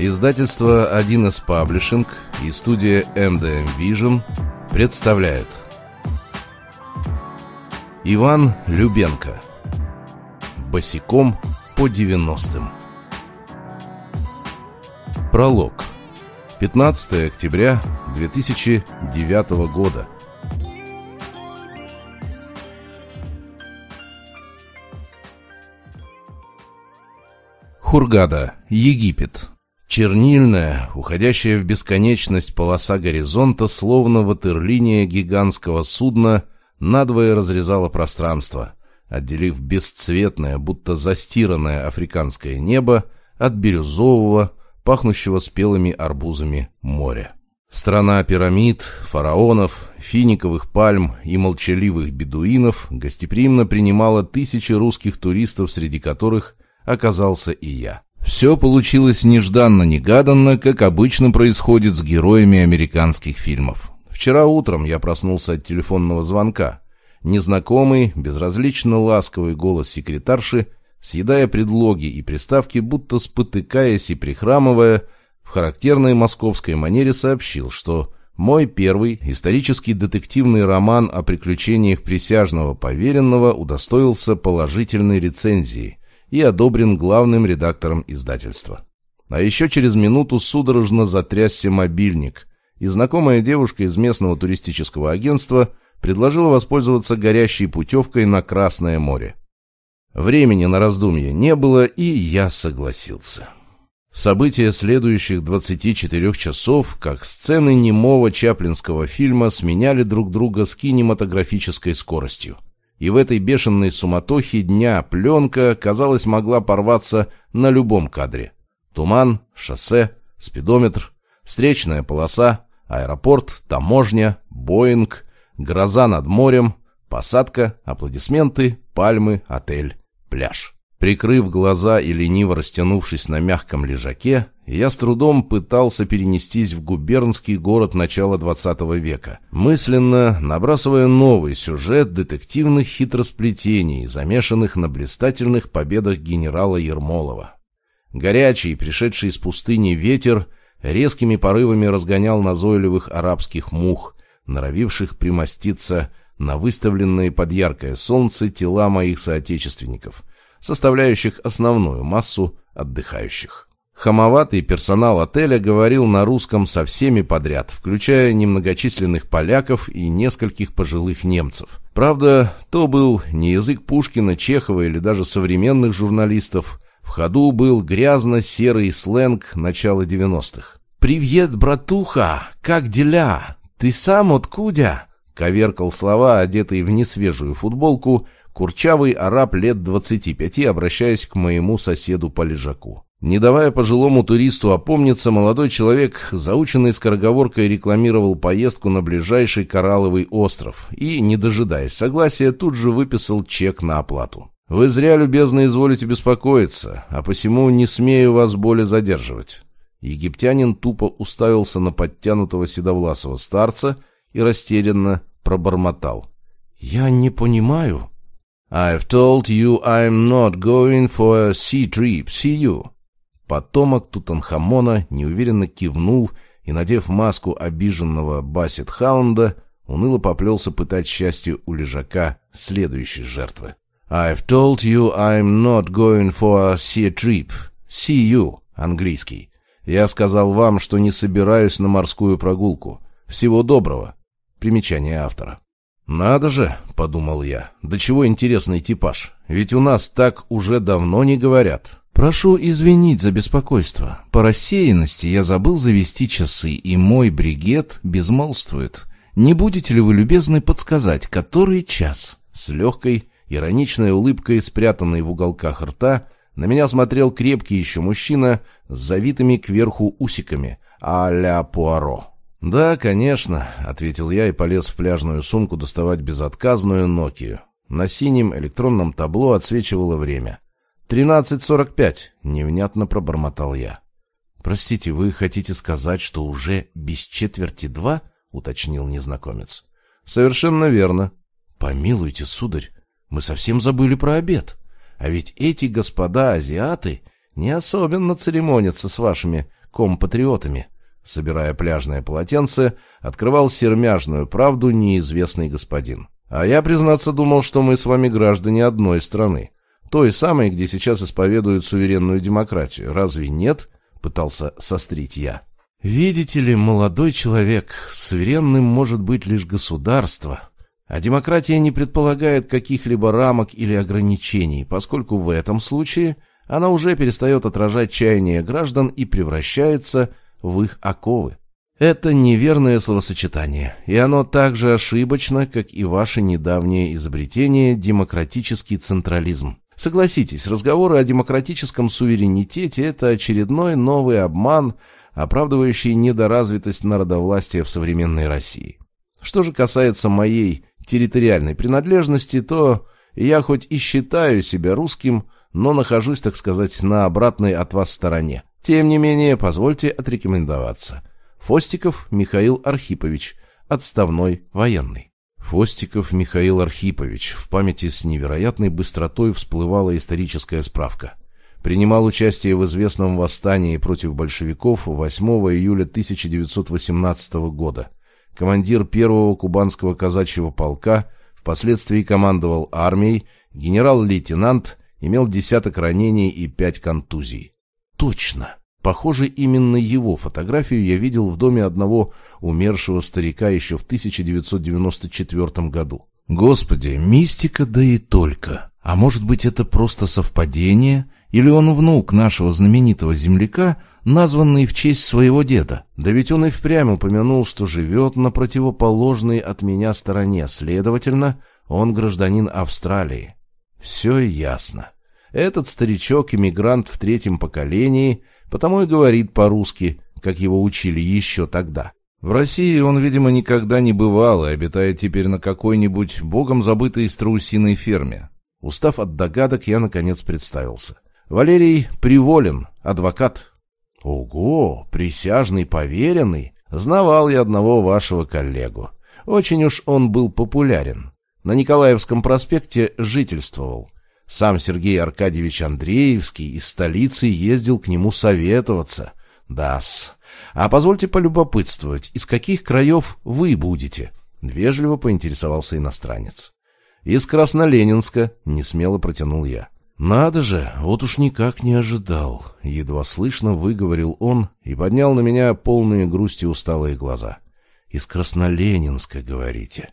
Издательство 1С Publishing и студия MDM Vision представляют Иван Любенко Босиком по 90-м Пролог 15 октября 2009 года Хургада, Египет Чернильная, уходящая в бесконечность полоса горизонта, словно ватерлиния гигантского судна, надвое разрезала пространство, отделив бесцветное, будто застиранное африканское небо от бирюзового, пахнущего спелыми арбузами моря. Страна пирамид, фараонов, финиковых пальм и молчаливых бедуинов гостеприимно принимала тысячи русских туристов, среди которых оказался и я. Все получилось нежданно-негаданно, как обычно происходит с героями американских фильмов. Вчера утром я проснулся от телефонного звонка. Незнакомый, безразлично ласковый голос секретарши, съедая предлоги и приставки, будто спотыкаясь и прихрамывая, в характерной московской манере сообщил, что мой первый исторический детективный роман о приключениях присяжного поверенного удостоился положительной рецензии, и одобрен главным редактором издательства. А еще через минуту судорожно затрясся мобильник, и знакомая девушка из местного туристического агентства предложила воспользоваться горящей путевкой на Красное море. Времени на раздумье не было, и я согласился. События следующих 24 часов, как сцены немого чаплинского фильма, сменяли друг друга с кинематографической скоростью – и в этой бешеной суматохе дня пленка, казалось, могла порваться на любом кадре. Туман, шоссе, спидометр, встречная полоса, аэропорт, таможня, Боинг, гроза над морем, посадка, аплодисменты, пальмы, отель, пляж. Прикрыв глаза и лениво растянувшись на мягком лежаке, я с трудом пытался перенестись в губернский город начала 20 века, мысленно набрасывая новый сюжет детективных хитросплетений, замешанных на блистательных победах генерала Ермолова. Горячий, пришедший из пустыни ветер, резкими порывами разгонял назойливых арабских мух, норовивших примоститься на выставленные под яркое солнце тела моих соотечественников, составляющих основную массу отдыхающих. Хамоватый персонал отеля говорил на русском со всеми подряд, включая немногочисленных поляков и нескольких пожилых немцев. Правда, то был не язык Пушкина, Чехова или даже современных журналистов. В ходу был грязно-серый сленг начала 90-х. «Привет, братуха! Как дела? Ты сам откуда?» Коверкал слова, одетый в несвежую футболку, курчавый араб лет 25, обращаясь к моему соседу по лежаку. Не давая пожилому туристу опомниться, молодой человек, заученный скороговоркой, рекламировал поездку на ближайший коралловый остров и, не дожидаясь согласия, тут же выписал чек на оплату. «Вы зря, любезно, изволите беспокоиться, а посему не смею вас более задерживать». Египтянин тупо уставился на подтянутого седовласого старца, и растерянно пробормотал. «Я не понимаю». «I've told you I'm not going for a sea trip. See you». Потомок Тутанхамона неуверенно кивнул и, надев маску обиженного бассет-хаунда, уныло поплелся пытать счастье у лежака следующей жертвы. «I've told you I'm not going for a sea trip. See you» — английский. «Я сказал вам, что не собираюсь на морскую прогулку. Всего доброго. Примечание автора. «Надо же», — подумал я, — «до чего интересный типаж, ведь у нас так уже давно не говорят». «Прошу извинить за беспокойство. По рассеянности я забыл завести часы, и мой бригет безмолвствует. Не будете ли вы любезны подсказать, который час?» С легкой, ироничной улыбкой, спрятанной в уголках рта, на меня смотрел крепкий еще мужчина с завитыми кверху усиками а-ля Пуаро. «Да, конечно», — ответил я и полез в пляжную сумку доставать безотказную Нокию. На синем электронном табло отсвечивало время. «Тринадцать сорок пять», — невнятно пробормотал я. «Простите, вы хотите сказать, что уже без четверти два?» — уточнил незнакомец. «Совершенно верно». «Помилуйте, сударь, мы совсем забыли про обед. А ведь эти господа азиаты не особенно церемонятся с вашими компатриотами». Собирая пляжное полотенце, открывал сермяжную правду неизвестный господин. А я, признаться, думал, что мы с вами граждане одной страны. Той самой, где сейчас исповедуют суверенную демократию. Разве нет? Пытался сострить я. Видите ли, молодой человек, суверенным может быть лишь государство. А демократия не предполагает каких-либо рамок или ограничений, поскольку в этом случае она уже перестает отражать чаяния граждан и превращается в в их оковы. Это неверное словосочетание, и оно так же ошибочно, как и ваше недавнее изобретение «демократический централизм». Согласитесь, разговоры о демократическом суверенитете – это очередной новый обман, оправдывающий недоразвитость народовластия в современной России. Что же касается моей территориальной принадлежности, то я хоть и считаю себя русским, но нахожусь, так сказать, на обратной от вас стороне. Тем не менее, позвольте отрекомендоваться. Фостиков Михаил Архипович, отставной военный. Фостиков Михаил Архипович. В памяти с невероятной быстротой всплывала историческая справка. Принимал участие в известном восстании против большевиков 8 июля 1918 года. Командир первого кубанского казачьего полка, впоследствии командовал армией, генерал-лейтенант, имел десяток ранений и пять контузий. Точно! Похоже, именно его фотографию я видел в доме одного умершего старика еще в 1994 году. Господи, мистика да и только! А может быть это просто совпадение? Или он внук нашего знаменитого земляка, названный в честь своего деда? Да ведь он и впрямь упомянул, что живет на противоположной от меня стороне, следовательно, он гражданин Австралии. Все ясно. Этот старичок – иммигрант в третьем поколении, потому и говорит по-русски, как его учили еще тогда. В России он, видимо, никогда не бывал и обитает теперь на какой-нибудь богом забытой страусиной ферме. Устав от догадок, я, наконец, представился. Валерий Приволин, адвокат. Ого, присяжный поверенный. Знавал я одного вашего коллегу. Очень уж он был популярен. На Николаевском проспекте жительствовал – сам Сергей Аркадьевич Андреевский из столицы ездил к нему советоваться. Да-с. А позвольте полюбопытствовать, из каких краев вы будете? Вежливо поинтересовался иностранец. Из Красноленинска, не смело протянул я. «Надо же, вот уж никак не ожидал», — едва слышно выговорил он и поднял на меня полные грусти усталые глаза. «Из Красноленинска, говорите.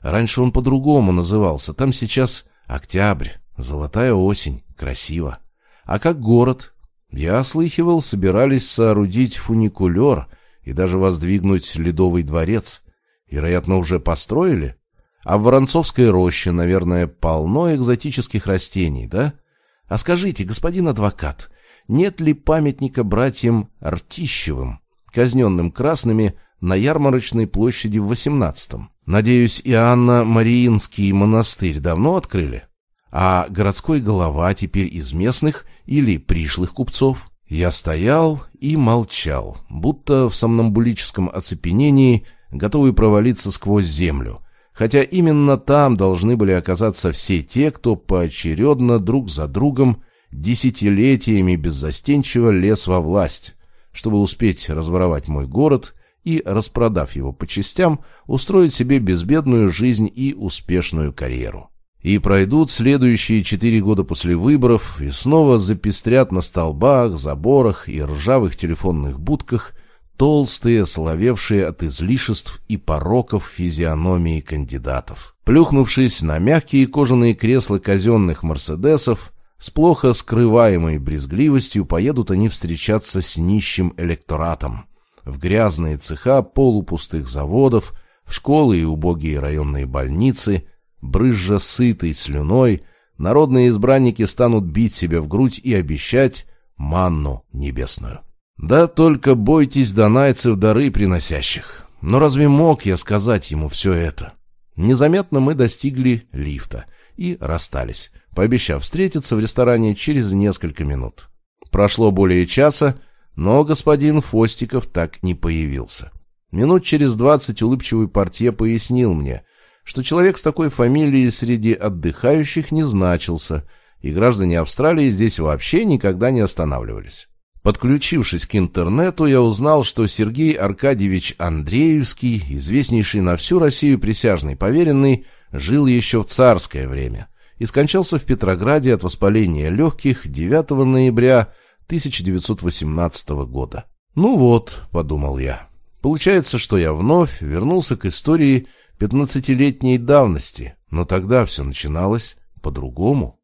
Раньше он по-другому назывался, там сейчас Октябрь. Золотая осень, красиво. А как город? Я слыхивал, собирались соорудить фуникулер и даже воздвигнуть ледовый дворец. Вероятно, уже построили? А в Воронцовской роще, наверное, полно экзотических растений, да? А скажите, господин адвокат, нет ли памятника братьям Артищевым, казненным красными, на ярмарочной площади в 18-м? Надеюсь, анна Мариинский монастырь давно открыли? а городской голова теперь из местных или пришлых купцов. Я стоял и молчал, будто в сомнамбулическом оцепенении, готовый провалиться сквозь землю, хотя именно там должны были оказаться все те, кто поочередно друг за другом десятилетиями беззастенчиво лез во власть, чтобы успеть разворовать мой город и, распродав его по частям, устроить себе безбедную жизнь и успешную карьеру. И пройдут следующие четыре года после выборов и снова запестрят на столбах, заборах и ржавых телефонных будках толстые, словевшие от излишеств и пороков физиономии кандидатов. Плюхнувшись на мягкие кожаные кресла казенных «Мерседесов», с плохо скрываемой брезгливостью поедут они встречаться с нищим электоратом. В грязные цеха полупустых заводов, в школы и убогие районные больницы – Брызжа сытой слюной, народные избранники станут бить себе в грудь и обещать манну небесную. Да только бойтесь донайцев дары приносящих. Но разве мог я сказать ему все это? Незаметно мы достигли лифта и расстались, пообещав встретиться в ресторане через несколько минут. Прошло более часа, но господин Фостиков так не появился. Минут через двадцать улыбчивый портье пояснил мне, что человек с такой фамилией среди отдыхающих не значился, и граждане Австралии здесь вообще никогда не останавливались. Подключившись к интернету, я узнал, что Сергей Аркадьевич Андреевский, известнейший на всю Россию присяжный поверенный, жил еще в царское время и скончался в Петрограде от воспаления легких 9 ноября 1918 года. «Ну вот», — подумал я, — «получается, что я вновь вернулся к истории пятнадцатилетней давности, но тогда все начиналось по-другому.